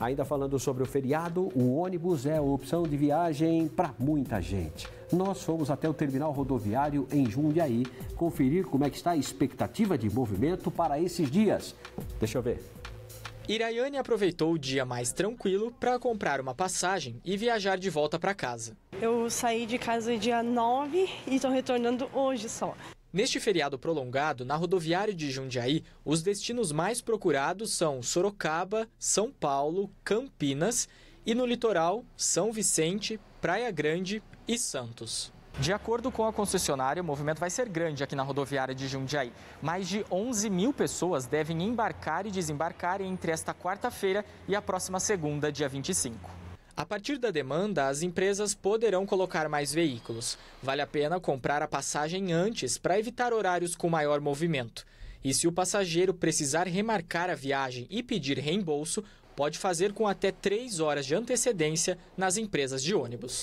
Ainda falando sobre o feriado, o ônibus é a opção de viagem para muita gente. Nós fomos até o terminal rodoviário em Jundiaí conferir como é que está a expectativa de movimento para esses dias. Deixa eu ver. Iraiane aproveitou o dia mais tranquilo para comprar uma passagem e viajar de volta para casa. Eu saí de casa dia 9 e estou retornando hoje só. Neste feriado prolongado, na rodoviária de Jundiaí, os destinos mais procurados são Sorocaba, São Paulo, Campinas e no litoral, São Vicente, Praia Grande e Santos. De acordo com a concessionária, o movimento vai ser grande aqui na rodoviária de Jundiaí. Mais de 11 mil pessoas devem embarcar e desembarcar entre esta quarta-feira e a próxima segunda, dia 25. A partir da demanda, as empresas poderão colocar mais veículos. Vale a pena comprar a passagem antes para evitar horários com maior movimento. E se o passageiro precisar remarcar a viagem e pedir reembolso, pode fazer com até três horas de antecedência nas empresas de ônibus.